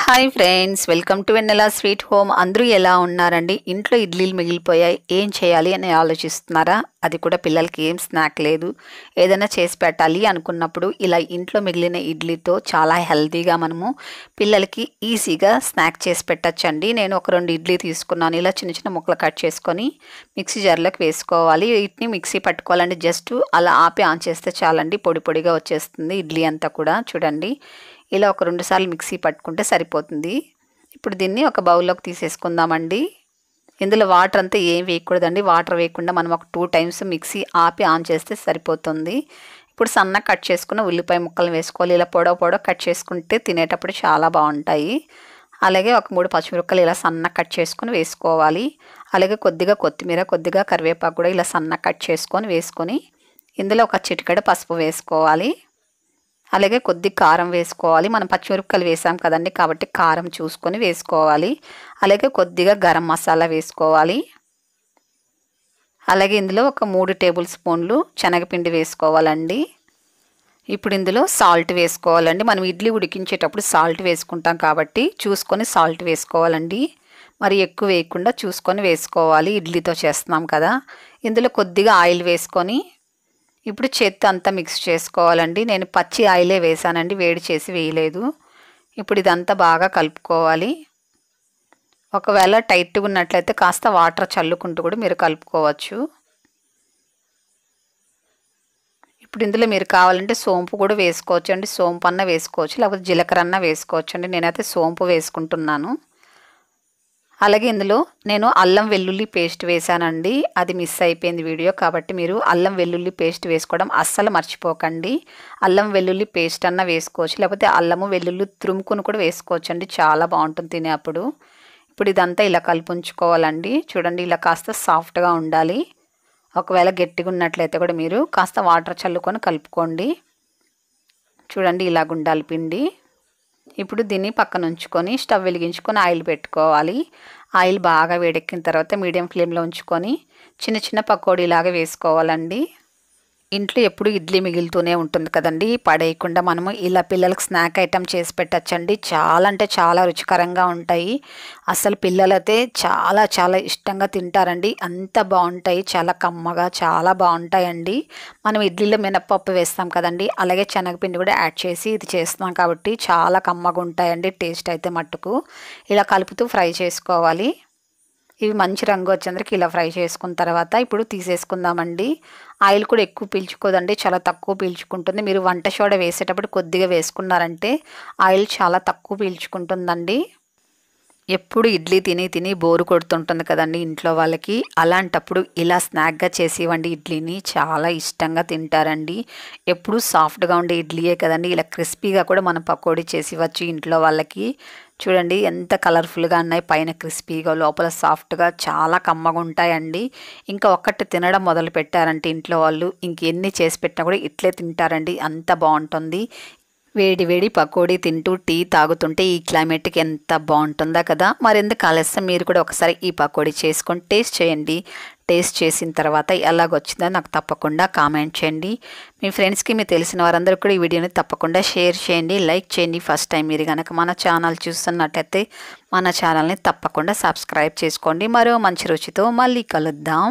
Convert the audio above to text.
hi friends welcome to Vennela sweet home అందరూ ఎలా ఉన్నారండి ఇంట్లో ఇడ్లీలు మిగిలిపోయాయి ఏం చేయాలి అని ఆలోచిస్తున్నారా అది కూడా పిల్లలకి ఏం స్నాక్ లేదు ఏదైనా చేసి పెట్టాలి అనుకున్నప్పుడు ఇలా ఇంట్లో మిగిలిన ఇడ్లీతో చాలా హెల్తీగా మనము పిల్లలకి ఈజీగా స్నాక్ చేసి పెట్టచ్చండి నేను ఒక రెండు ఇడ్లీ తీసుకున్నాను ఇలా చిన్న చిన్న ముక్కలు కట్ చేసుకొని మిక్సీ జార్లోకి వేసుకోవాలి వీటిని మిక్సీ పట్టుకోవాలండి జస్ట్ అలా ఆపి ఆన్ చేస్తే చాలండి పొడి పొడిగా వచ్చేస్తుంది ఇడ్లీ అంతా కూడా చూడండి ఇలా ఒక రెండుసార్లు మిక్సీ పట్టుకుంటే సరిపోతుంది ఇప్పుడు దీన్ని ఒక బౌల్లోకి తీసేసుకుందామండి ఇందులో వాటర్ అంతా ఏం వేయకూడదండి వాటర్ వేయకుండా మనం ఒక టూ టైమ్స్ మిక్సీ ఆపి ఆన్ చేస్తే సరిపోతుంది ఇప్పుడు సన్న కట్ చేసుకున్న ఉల్లిపాయ ముక్కలు వేసుకోవాలి ఇలా పొడవ పొడవ కట్ చేసుకుంటే తినేటప్పుడు చాలా బాగుంటాయి అలాగే ఒక మూడు పచ్చిమిరపకాయలు ఇలా సన్న కట్ చేసుకుని వేసుకోవాలి అలాగే కొద్దిగా కొత్తిమీర కొద్దిగా కరివేపాకు కూడా ఇలా సన్న కట్ చేసుకొని వేసుకొని ఇందులో ఒక చిటికడ పసుపు వేసుకోవాలి అలాగే కొద్ది కారం వేసుకోవాలి మనం పచ్చిమిరపకాయలు వేసాం కదండి కాబట్టి కారం చూసుకొని వేసుకోవాలి అలాగే కొద్దిగా గరం మసాలా వేసుకోవాలి అలాగే ఇందులో ఒక మూడు టేబుల్ స్పూన్లు శనగపిండి వేసుకోవాలండి ఇప్పుడు ఇందులో సాల్ట్ వేసుకోవాలండి మనం ఇడ్లీ ఉడికించేటప్పుడు సాల్ట్ వేసుకుంటాం కాబట్టి చూసుకొని సాల్ట్ వేసుకోవాలండి మరి ఎక్కువ వేయకుండా చూసుకొని వేసుకోవాలి ఇడ్లీతో చేస్తున్నాం కదా ఇందులో కొద్దిగా ఆయిల్ వేసుకొని ఇప్పుడు చెత్త అంతా మిక్స్ చేసుకోవాలండి నేను పచ్చి ఆయిలే వేసానండి వేడి చేసి వేయలేదు ఇప్పుడు ఇదంతా బాగా కలుపుకోవాలి ఒకవేళ టైట్గా ఉన్నట్లయితే కాస్త వాటర్ చల్లుకుంటూ కూడా మీరు కలుపుకోవచ్చు ఇప్పుడు ఇందులో మీరు కావాలంటే సోంపు కూడా వేసుకోవచ్చు అండి సోంపు అన్న వేసుకోవచ్చు లేకపోతే జీలకర్ర అన్న వేసుకోవచ్చు అండి నేనైతే సోంపు వేసుకుంటున్నాను అలాగే ఇందులో నేను అల్లం వెల్లుల్లి పేస్ట్ వేశానండి అది మిస్ అయిపోయింది వీడియో కాబట్టి మీరు అల్లం వెల్లుల్లి పేస్ట్ వేసుకోవడం అస్సలు మర్చిపోకండి అల్లం వెల్లుల్లి పేస్ట్ అన్న వేసుకోవచ్చు లేకపోతే అల్లము వెల్లుల్లి తురుముకుని కూడా వేసుకోవచ్చు అండి చాలా బాగుంటుంది తినే అప్పుడు ఇప్పుడు ఇదంతా ఇలా కలుపుంచుకోవాలండి చూడండి ఇలా కాస్త సాఫ్ట్గా ఉండాలి ఒకవేళ గట్టిగా ఉన్నట్లయితే కూడా మీరు కాస్త వాటర్ చల్లుకొని కలుపుకోండి చూడండి ఇలాగ ఉండాలి పిండి ఇప్పుడు దీన్ని పక్కన ఉంచుకొని స్టవ్ వెలిగించుకొని ఆయిల్ పెట్టుకోవాలి ఆయిల్ బాగా వేడెక్కిన తర్వాత మీడియం ఫ్లేమ్లో ఉంచుకొని చిన్న చిన్న పకోడీలాగా వేసుకోవాలండి ఇంట్లో ఎప్పుడు ఇడ్లీ మిగులుతూనే ఉంటుంది కదండి పడేయకుండా మనము ఇలా పిల్లలకు స్నాక్ ఐటెం చేసి పెట్టచ్చండి చాలా అంటే చాలా రుచికరంగా ఉంటాయి అసలు పిల్లలైతే చాలా చాలా ఇష్టంగా తింటారండి అంత బాగుంటాయి చాలా కమ్మగా చాలా బాగుంటాయండి మనం ఇడ్లీలో మినప్పప్పు వేస్తాం కదండి అలాగే శనగపిండి కూడా యాడ్ చేసి ఇది చేస్తున్నాం కాబట్టి చాలా కమ్మగా ఉంటాయండి టేస్ట్ అయితే మట్టుకు ఇలా కలుపుతూ ఫ్రై చేసుకోవాలి ఇవి మంచి రంగు వచ్చేందుకు ఇలా ఫ్రై చేసుకున్న తర్వాత ఇప్పుడు తీసేసుకుందామండి ఆయిల్ కూడా ఎక్కువ పీల్చుకోదండి చాలా తక్కువ పీల్చుకుంటుంది మీరు వంట చోడ వేసేటప్పుడు కొద్దిగా వేసుకున్నారంటే ఆయిల్ చాలా తక్కువ పీల్చుకుంటుందండి ఎప్పుడు ఇడ్లీ తిని తిని బోరు కొడుతుంటుంది కదండి ఇంట్లో వాళ్ళకి అలాంటప్పుడు ఇలా స్నాక్గా చేసేవండి ఇడ్లీని చాలా ఇష్టంగా తింటారండి ఎప్పుడు సాఫ్ట్గా ఉండే ఇడ్లీయే కదండి ఇలా క్రిస్పీగా కూడా మనం పకోడీ చేసివచ్చు ఇంట్లో వాళ్ళకి చూడండి ఎంత కలర్ఫుల్గా ఉన్నాయి పైన క్రిస్పీగా లోపల సాఫ్ట్గా చాలా కమ్మగా ఉంటాయండి ఇంకా ఒక్కటి తినడం మొదలు పెట్టారంటే ఇంట్లో వాళ్ళు ఇంకెన్ని చేసి పెట్టినా కూడా ఇట్లే తింటారండి అంత బాగుంటుంది వేడి వేడి పకోడీ తింటూ టీ తాగుతుంటే ఈ క్లైమేట్కి ఎంత బాగుంటుందా కదా మరెందుకు ఆలస్యం మీరు కూడా ఒకసారి ఈ పకోడీ చేసుకొని టేస్ట్ చేయండి టేస్ట్ చేసిన తర్వాత ఎలాగొచ్చిందో నాకు తప్పకుండా కామెంట్ చేయండి మీ ఫ్రెండ్స్కి మీ తెలిసిన వారందరూ కూడా ఈ వీడియోని తప్పకుండా షేర్ చేయండి లైక్ చేయండి ఫస్ట్ టైం మీరు కనుక మన ఛానల్ చూస్తున్నట్టయితే మన ఛానల్ని తప్పకుండా సబ్స్క్రైబ్ చేసుకోండి మరో మంచి రుచితో మళ్ళీ కలుద్దాం